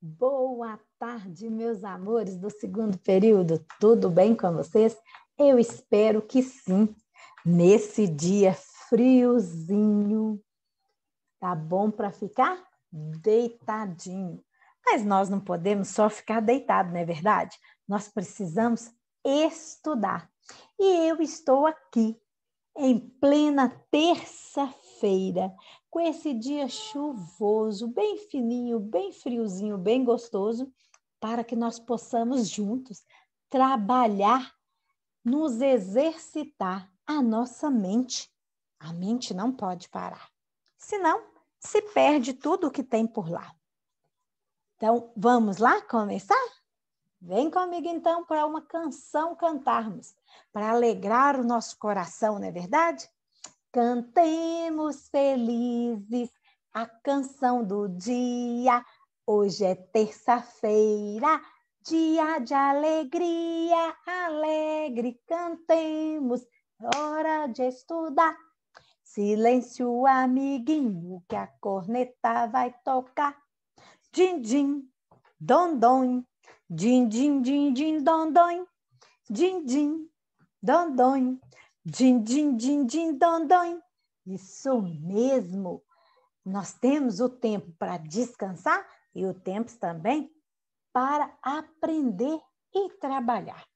Boa tarde, meus amores do segundo período. Tudo bem com vocês? Eu espero que sim. Nesse dia friozinho, tá bom para ficar deitadinho. Mas nós não podemos só ficar deitado, não é verdade? Nós precisamos estudar. E eu estou aqui em plena terça-feira com esse dia chuvoso, bem fininho, bem friozinho, bem gostoso, para que nós possamos juntos trabalhar, nos exercitar a nossa mente. A mente não pode parar, senão se perde tudo o que tem por lá. Então, vamos lá começar? Vem comigo então para uma canção cantarmos, para alegrar o nosso coração, não é verdade? Cantemos felizes a canção do dia. Hoje é terça-feira, dia de alegria, alegre cantemos, hora de estudar. Silêncio, amiguinho, que a corneta vai tocar. Din din, dondon, din din din din dondon, din din, don Din, din, din, din, don, don. Isso mesmo. Nós temos o tempo para descansar e o tempo também para aprender e trabalhar.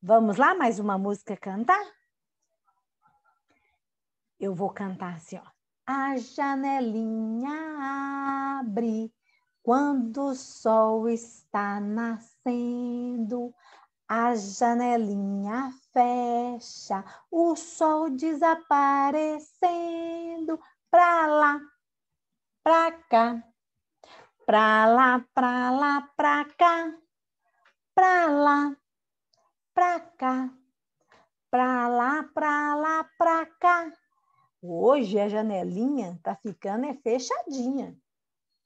Vamos lá, mais uma música cantar? Eu vou cantar assim, ó. A janelinha abre quando o sol está nascendo. A janelinha fecha, o sol desaparecendo pra lá, pra cá, pra lá, pra lá, pra cá, pra lá, pra cá, pra lá, pra lá, pra cá. Hoje a janelinha tá ficando é fechadinha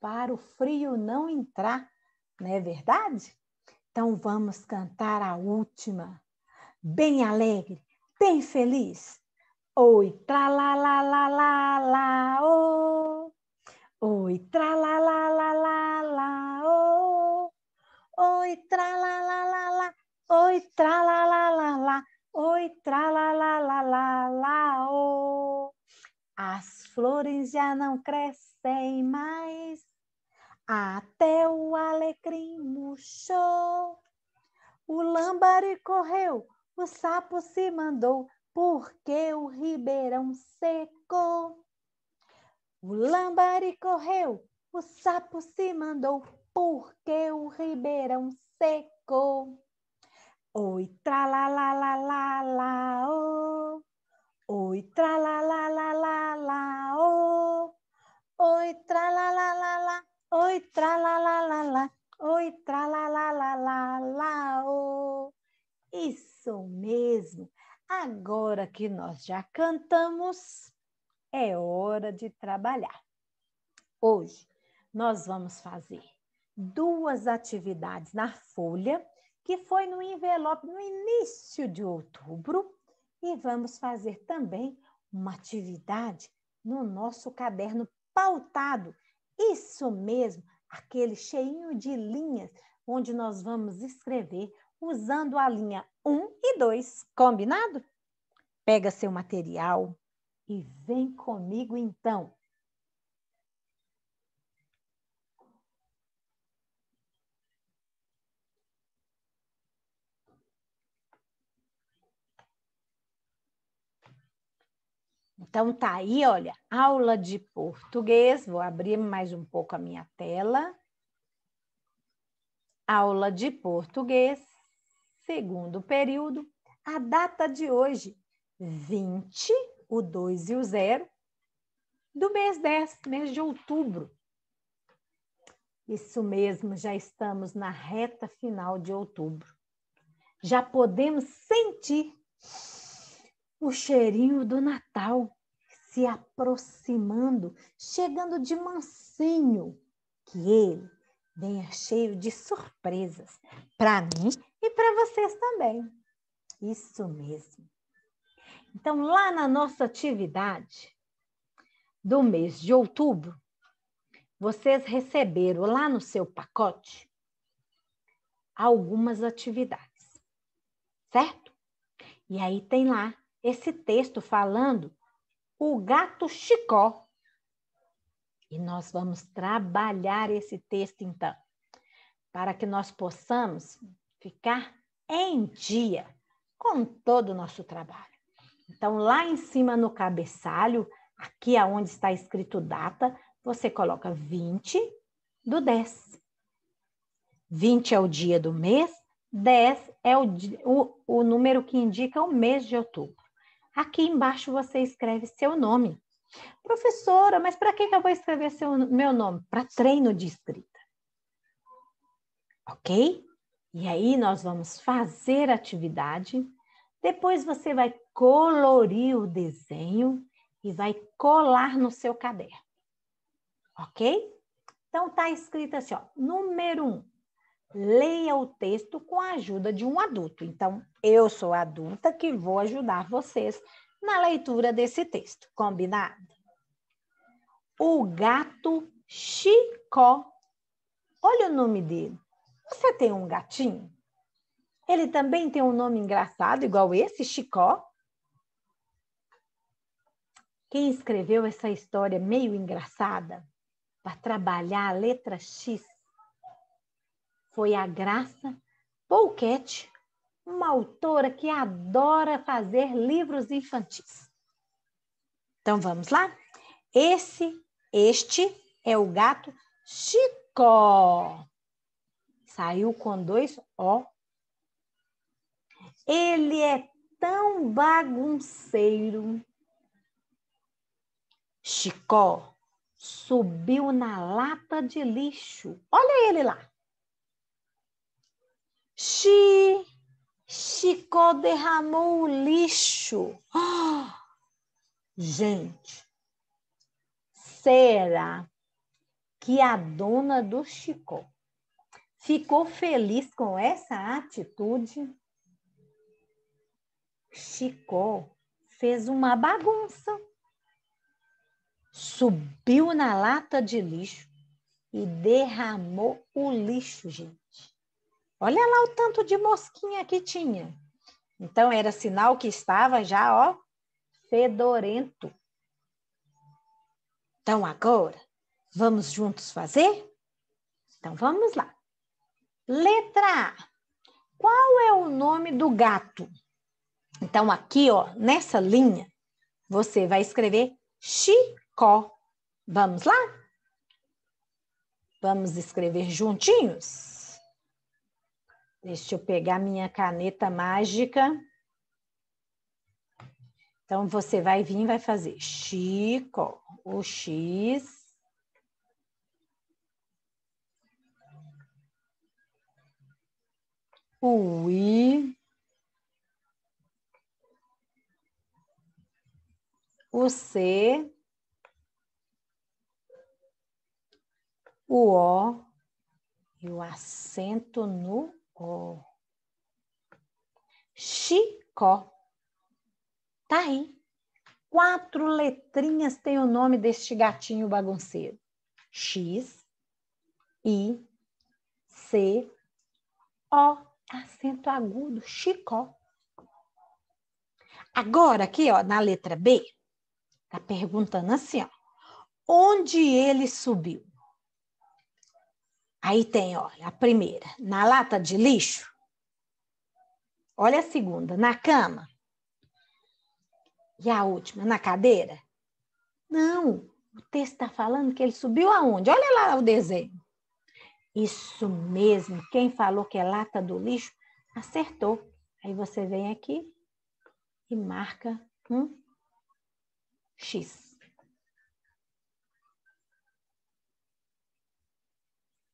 para o frio não entrar, não é verdade? Então vamos cantar a última, bem alegre, bem feliz. Oi, tra la la la la la o. Oh. Oi, tra la la la la la o. Oh. Oi, tra la la la la. Oi, tra la la la la. Oi, tra la la la la la o. Oh. As flores já não crescem mais. Até o alecrim murchou. O lambari correu, o sapo se mandou, porque o ribeirão secou. O lambari correu, o sapo se mandou, porque o ribeirão secou. Oi, tra la la la la la oh. Oi, tra la la la la la oh. Oi, tra la la la la Oi, tra la la la la. Oi, tra la la la la la. Oh. Isso mesmo. Agora que nós já cantamos, é hora de trabalhar. Hoje nós vamos fazer duas atividades na folha que foi no envelope no início de outubro e vamos fazer também uma atividade no nosso caderno pautado isso mesmo, aquele cheinho de linhas, onde nós vamos escrever usando a linha 1 e 2, combinado? Pega seu material e vem comigo então. Então tá aí, olha, aula de português. Vou abrir mais um pouco a minha tela. Aula de português, segundo período. A data de hoje, 20, o 2 e o 0, do mês 10, mês de outubro. Isso mesmo, já estamos na reta final de outubro. Já podemos sentir o cheirinho do Natal se aproximando, chegando de mansinho, que ele venha cheio de surpresas para mim e para vocês também. Isso mesmo. Então, lá na nossa atividade do mês de outubro, vocês receberam lá no seu pacote algumas atividades, certo? E aí tem lá esse texto falando o gato Chicó. E nós vamos trabalhar esse texto, então, para que nós possamos ficar em dia com todo o nosso trabalho. Então, lá em cima no cabeçalho, aqui aonde é está escrito data, você coloca 20 do 10. 20 é o dia do mês, 10 é o, o, o número que indica o mês de outubro. Aqui embaixo você escreve seu nome. Professora, mas para que, eu vou escrever seu, meu nome? Para treino de escrita. Ok? E aí nós vamos fazer atividade. Depois você vai colorir o desenho e vai colar no seu caderno. Ok? Então tá escrito assim, ó, número um, leia o texto com a ajuda de um adulto. Então, eu sou adulta que vou ajudar vocês na leitura desse texto, combinado? O gato Chicó. Olha o nome dele. Você tem um gatinho? Ele também tem um nome engraçado, igual esse, Chicó? Quem escreveu essa história meio engraçada para trabalhar a letra X foi a Graça Polquete, uma autora que adora fazer livros infantis. Então vamos lá? Esse, este é o gato Chicó. Saiu com dois O. Ele é tão bagunceiro. Chicó subiu na lata de lixo. Olha ele lá. Xi, Chicó derramou o lixo. Oh, gente, será que a dona do Chicó ficou feliz com essa atitude? Chicó fez uma bagunça. Subiu na lata de lixo e derramou o lixo, gente. Olha lá o tanto de mosquinha que tinha. Então era sinal que estava já, ó, fedorento. Então agora, vamos juntos fazer? Então vamos lá. Letra A. Qual é o nome do gato? Então aqui, ó, nessa linha, você vai escrever Chicó. Vamos lá? Vamos escrever juntinhos? Deixa eu pegar minha caneta mágica. Então, você vai vir e vai fazer Chico, o X. O I. O C. O O. E o acento no Chico, Chicó. Tá aí. Quatro letrinhas tem o nome deste gatinho bagunceiro. X, I, C, O, acento agudo, Chicó. Agora aqui, ó, na letra B, tá perguntando assim, ó. Onde ele subiu? Aí tem, olha, a primeira, na lata de lixo. Olha a segunda, na cama. E a última, na cadeira? Não, o texto está falando que ele subiu aonde? Olha lá o desenho. Isso mesmo, quem falou que é lata do lixo, acertou. Aí você vem aqui e marca um X.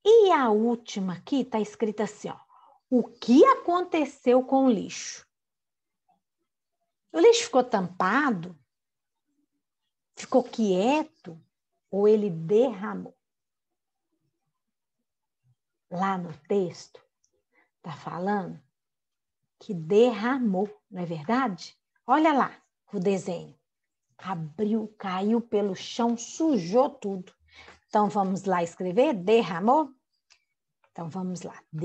E a última aqui está escrita assim, ó. O que aconteceu com o lixo? O lixo ficou tampado? Ficou quieto? Ou ele derramou? Lá no texto, está falando que derramou, não é verdade? Olha lá o desenho. Abriu, caiu pelo chão, sujou tudo. Então vamos lá escrever: derramou? Então vamos lá. D.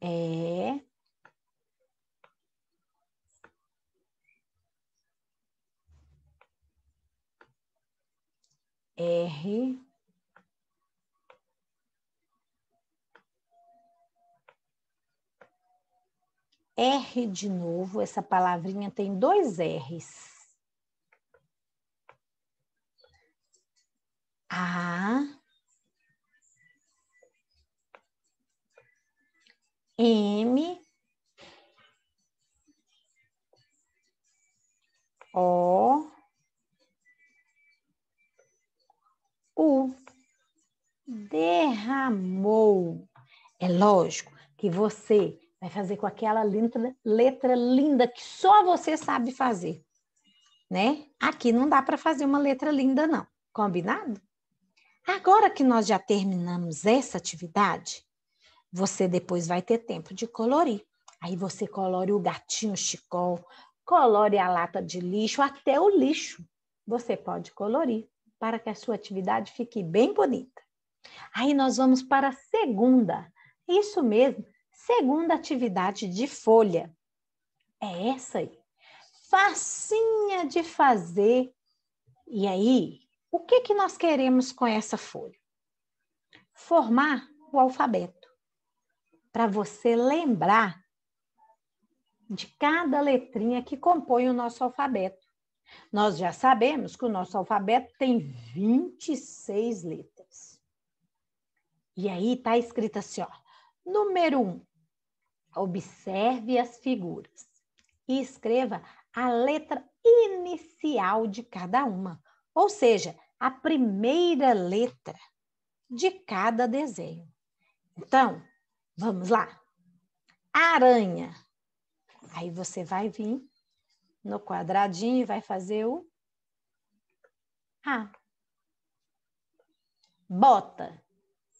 E. É. R. R de novo, essa palavrinha tem dois R's. A M O U derramou. É lógico que você vai fazer com aquela letra, letra linda que só você sabe fazer, né? Aqui não dá para fazer uma letra linda não. Combinado? Agora que nós já terminamos essa atividade, você depois vai ter tempo de colorir. Aí você colore o gatinho chicol, colore a lata de lixo, até o lixo. Você pode colorir para que a sua atividade fique bem bonita. Aí nós vamos para a segunda, isso mesmo, segunda atividade de folha. É essa aí. Facinha de fazer. E aí, o que, que nós queremos com essa folha? Formar o alfabeto, para você lembrar de cada letrinha que compõe o nosso alfabeto. Nós já sabemos que o nosso alfabeto tem 26 letras. E aí está escrito assim, ó. Número 1. Um, observe as figuras e escreva a letra inicial de cada uma ou seja, a primeira letra de cada desenho. Então, vamos lá. Aranha. Aí você vai vir no quadradinho e vai fazer o A. Bota.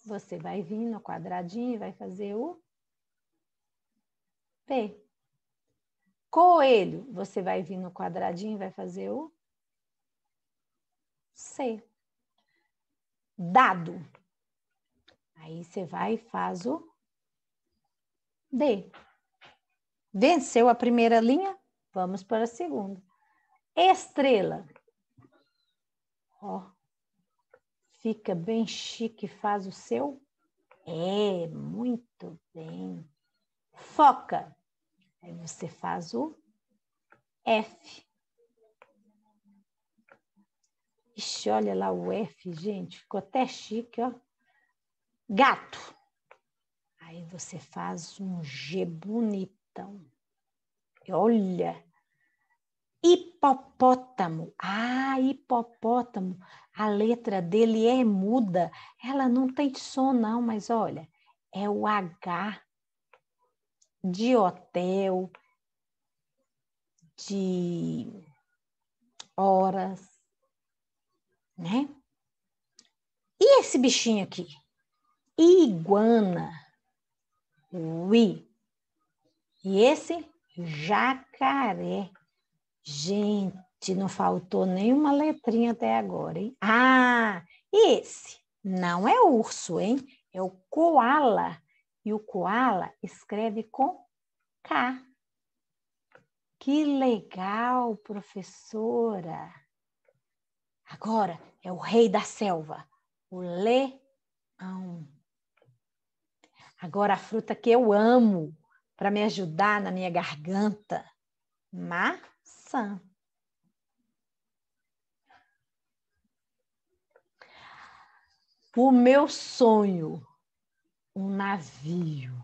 Você vai vir no quadradinho e vai fazer o P. Coelho. Você vai vir no quadradinho e vai fazer o C. Dado. Aí você vai e faz o D. Venceu a primeira linha, vamos para a segunda. Estrela. Ó. Fica bem chique, faz o seu. É, muito bem. Foca. Aí você faz o F. Ixi, olha lá o F, gente, ficou até chique, ó. Gato. Aí você faz um G bonitão. Olha. Hipopótamo. Ah, hipopótamo. A letra dele é muda. Ela não tem som, não, mas olha, é o H de hotel, de horas, né? E esse bichinho aqui? Iguana. Ui. E esse? Jacaré. Gente, não faltou nenhuma letrinha até agora, hein? Ah, e esse? Não é urso, hein? É o koala. E o koala escreve com K. Que legal, professora! Agora é o rei da selva, o leão. Agora a fruta que eu amo para me ajudar na minha garganta, maçã. O meu sonho, um navio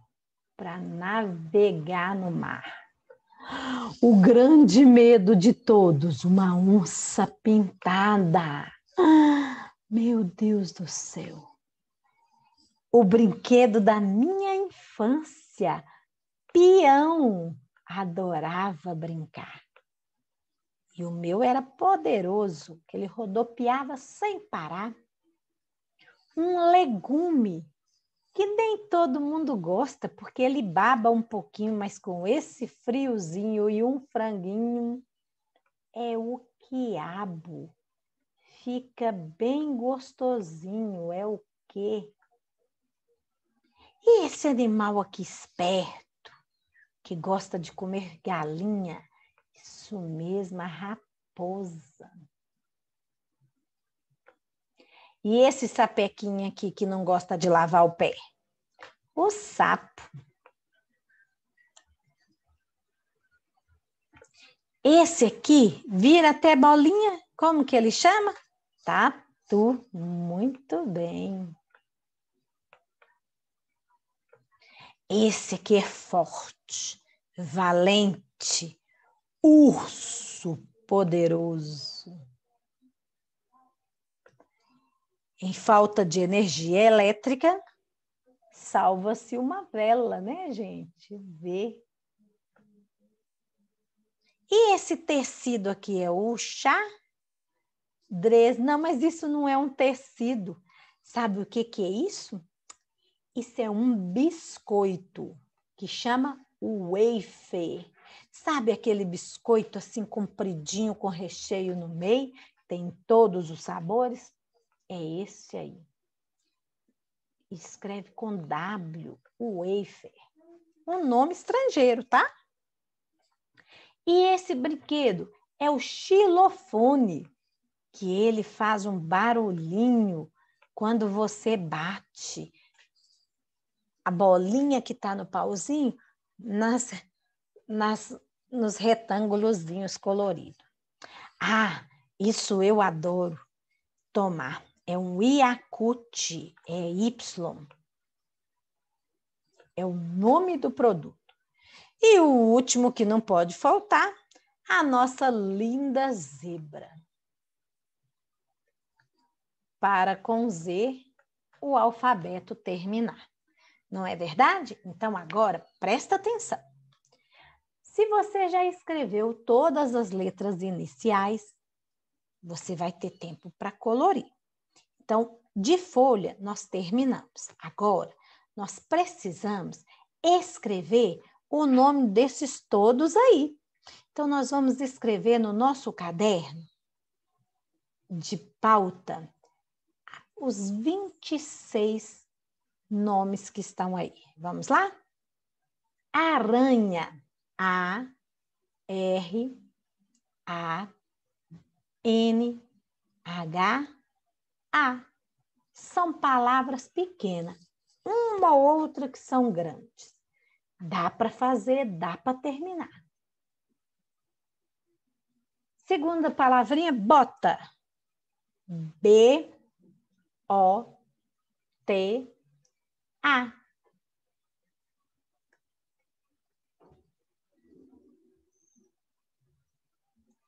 para navegar no mar o grande medo de todos, uma onça pintada. meu Deus do céu! O brinquedo da minha infância, peão, adorava brincar. E o meu era poderoso, que ele rodopiava sem parar. Um legume que nem todo mundo gosta, porque ele baba um pouquinho, mas com esse friozinho e um franguinho, é o quiabo. Fica bem gostosinho, é o quê? E esse animal aqui esperto, que gosta de comer galinha? Isso mesmo, a raposa. E esse sapequinho aqui que não gosta de lavar o pé? O sapo. Esse aqui vira até bolinha, como que ele chama? Tatu. Tá muito bem. Esse aqui é forte, valente, urso poderoso. em falta de energia elétrica, salva-se uma vela, né, gente? Vê. E esse tecido aqui é o chá dres? Não, mas isso não é um tecido. Sabe o que, que é isso? Isso é um biscoito que chama o wafer. Sabe aquele biscoito assim compridinho com recheio no meio? Tem todos os sabores? é esse aí. Escreve com W, wafer. Um nome estrangeiro, tá? E esse brinquedo é o xilofone, que ele faz um barulhinho quando você bate a bolinha que está no pauzinho nas, nas, nos retângulozinhos coloridos. Ah, isso eu adoro tomar. É um iacuti, é Y. É o nome do produto. E o último que não pode faltar, a nossa linda zebra. Para com Z o alfabeto terminar. Não é verdade? Então agora presta atenção. Se você já escreveu todas as letras iniciais, você vai ter tempo para colorir. Então, de folha, nós terminamos. Agora, nós precisamos escrever o nome desses todos aí. Então, nós vamos escrever no nosso caderno de pauta os 26 nomes que estão aí. Vamos lá? Aranha. A, R, A, N, H, ah, são palavras pequenas, uma ou outra que são grandes. Dá para fazer, dá para terminar. Segunda palavrinha, bota. B, O, T, A.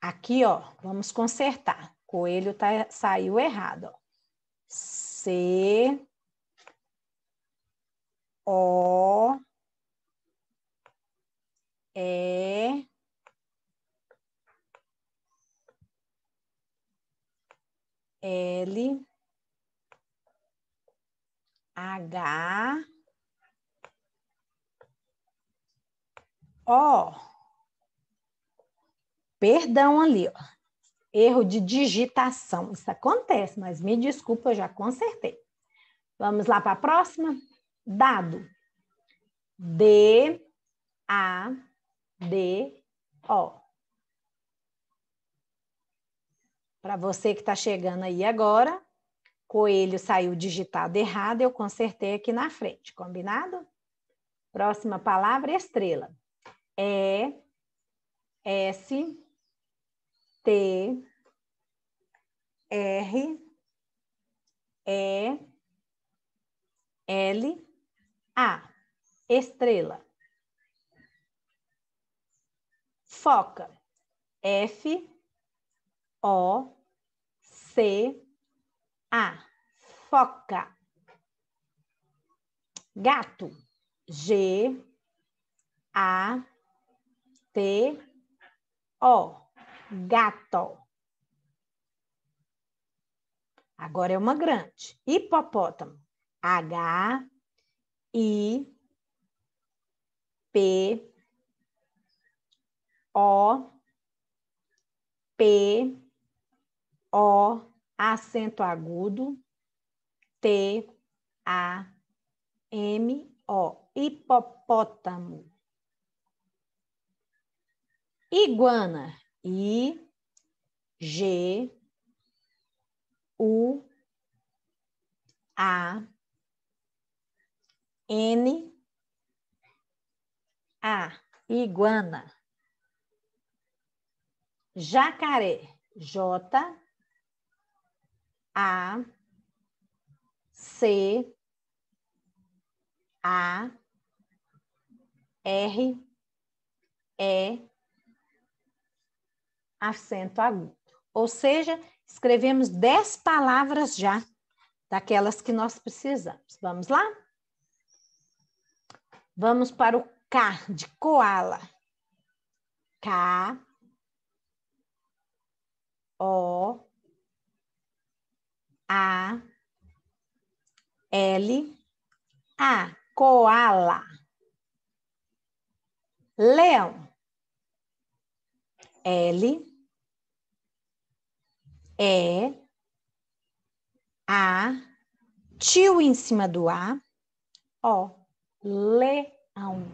Aqui, ó, vamos consertar. Coelho tá, saiu errado, ó. C O E L H O Perdão ali, ó erro de digitação. Isso acontece, mas me desculpa, eu já consertei. Vamos lá para a próxima? Dado. D, A, D, O. Para você que está chegando aí agora, coelho saiu digitado errado, eu consertei aqui na frente, combinado? Próxima palavra, estrela. E, S, T, R, E, L, A. Estrela. Foca. F, O, C, A. Foca. Gato. G, A, T, O gato. Agora é uma grande. Hipopótamo. H I P O P O acento agudo T A M O hipopótamo. Iguana. I, G, U, A, N, A, iguana. Jacaré, J, A, C, A, R, E, acento agudo. Ou seja, escrevemos dez palavras já, daquelas que nós precisamos. Vamos lá? Vamos para o K de koala. K O A L A koala. Leão. L é a tio em cima do a, ó, leão.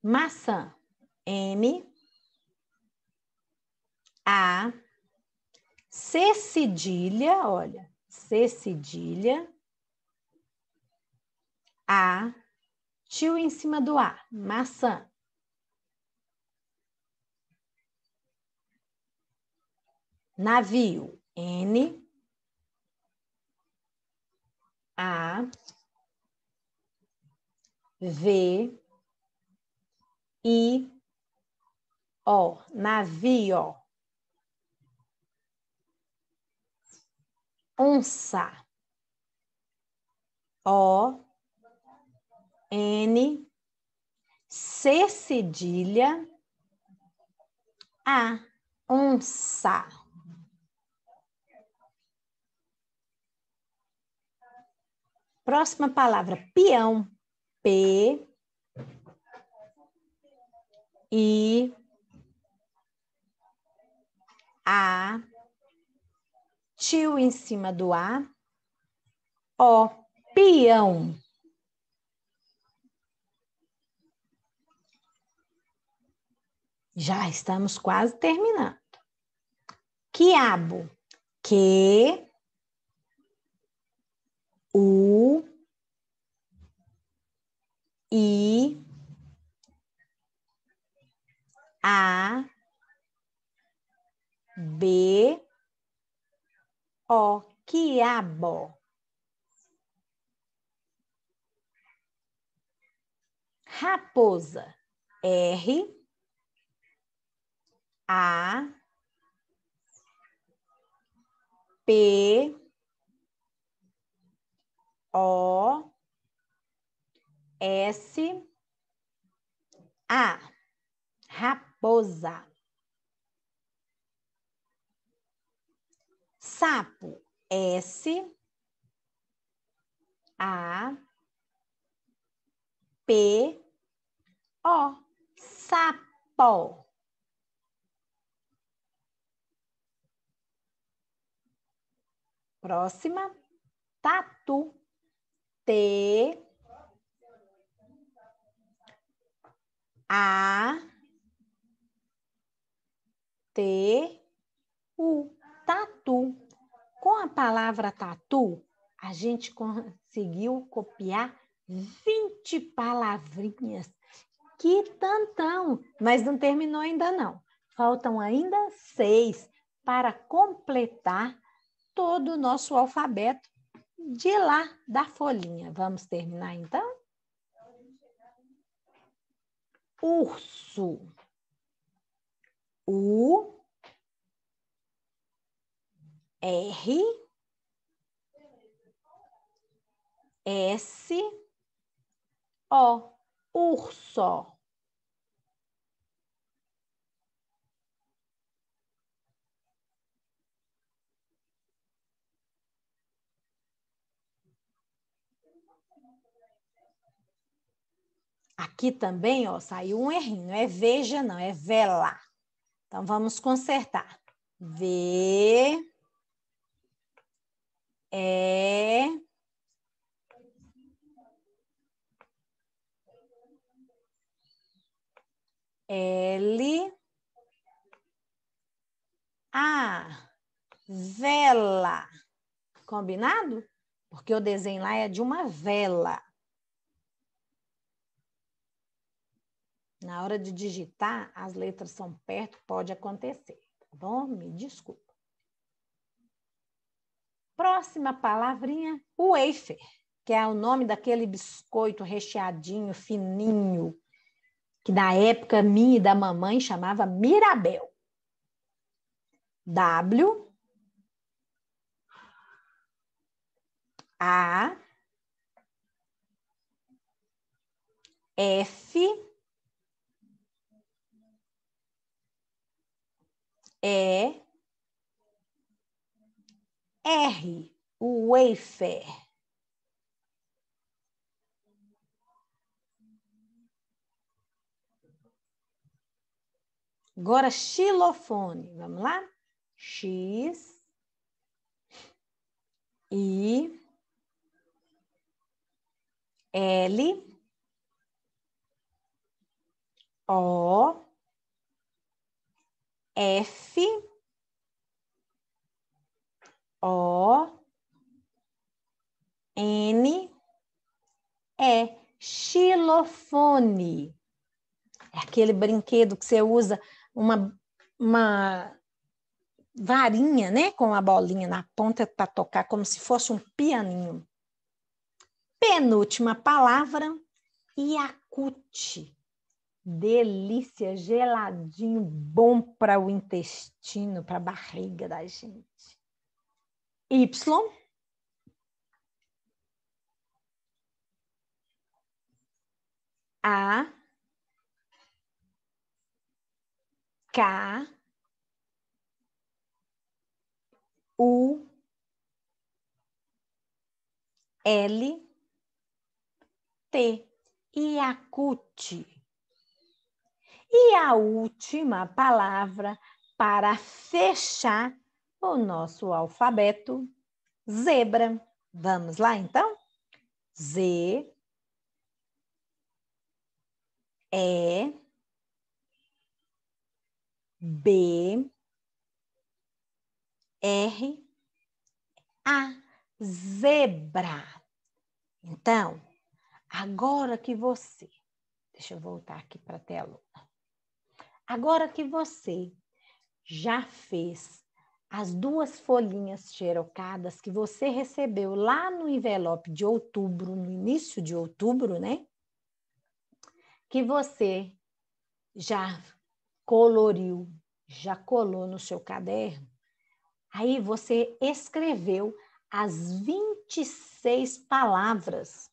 Maçã, M, A, C cedilha, olha, C cedilha, A, tio em cima do A, maçã. Navio, N. A. V. I. O. Navio. Onça. O. N. C cedilha. A. Onça. Próxima palavra, peão. P. I. A. Tio em cima do A. O. Peão. Já estamos quase terminando. Quiabo. Que. U, I, A, B, O, quiabo. Raposa, R, A, P, o S A raposa. Sapo S A P O sapo. Próxima, tatu. T A T U tatu. Com a palavra tatu, a gente conseguiu copiar 20 palavrinhas. Que tantão! Mas não terminou ainda não. Faltam ainda seis para completar todo o nosso alfabeto de lá da folhinha. Vamos terminar então? Urso. U R S O urso. Aqui também, ó, saiu um errinho. é veja, não, é vela. Então, vamos consertar. V. E. L. A. Vela. Combinado? Porque o desenho lá é de uma vela. Na hora de digitar, as letras são perto, pode acontecer, tá bom? Me desculpa. Próxima palavrinha, wafer, que é o nome daquele biscoito recheadinho, fininho, que na época minha e da mamãe chamava Mirabel. W A F é R, o wafer. Agora, xilofone. Vamos lá? X, I, L, O, F O N E xilofone. É aquele brinquedo que você usa uma, uma varinha, né, com a bolinha na ponta para tocar como se fosse um pianinho. Penúltima palavra, iacute delícia, geladinho, bom para o intestino, para a barriga da gente. Y A K U L T cute e a última palavra para fechar o nosso alfabeto, zebra. Vamos lá então? Z E B R A zebra. Então, agora que você, deixa eu voltar aqui para a tela. Agora que você já fez as duas folhinhas xerocadas que você recebeu lá no envelope de outubro, no início de outubro, né? Que você já coloriu, já colou no seu caderno, aí você escreveu as 26 palavras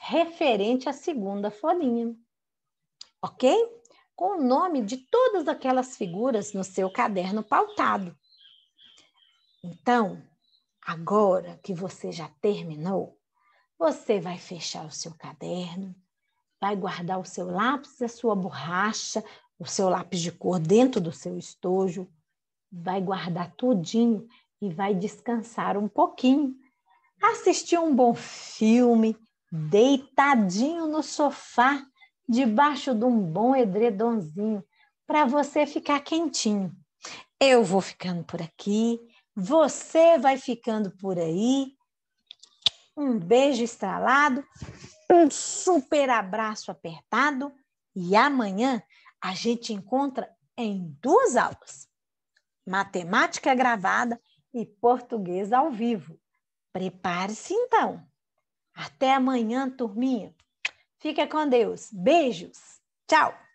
referente à segunda folhinha. Ok? com o nome de todas aquelas figuras no seu caderno pautado. Então, agora que você já terminou, você vai fechar o seu caderno, vai guardar o seu lápis, a sua borracha, o seu lápis de cor dentro do seu estojo, vai guardar tudinho e vai descansar um pouquinho, assistir um bom filme, deitadinho no sofá, debaixo de um bom edredomzinho, para você ficar quentinho. Eu vou ficando por aqui, você vai ficando por aí. Um beijo estralado, um super abraço apertado e amanhã a gente encontra em duas aulas: matemática gravada e português ao vivo. Prepare-se então. Até amanhã, turminha. Fica com Deus. Beijos. Tchau.